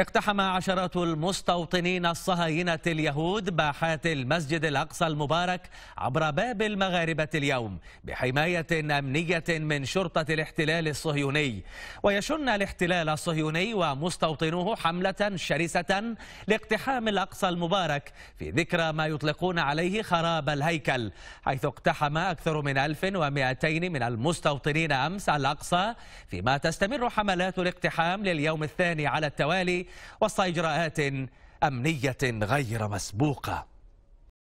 اقتحم عشرات المستوطنين الصهاينة اليهود باحات المسجد الأقصى المبارك عبر باب المغاربة اليوم بحماية أمنية من شرطة الاحتلال الصهيوني ويشن الاحتلال الصهيوني ومستوطنوه حملة شرسة لاقتحام الأقصى المبارك في ذكرى ما يطلقون عليه خراب الهيكل حيث اقتحم أكثر من 1200 من المستوطنين أمس الأقصى فيما تستمر حملات الاقتحام لليوم الثاني على التوالي وسط إجراءات أمنية غير مسبوقة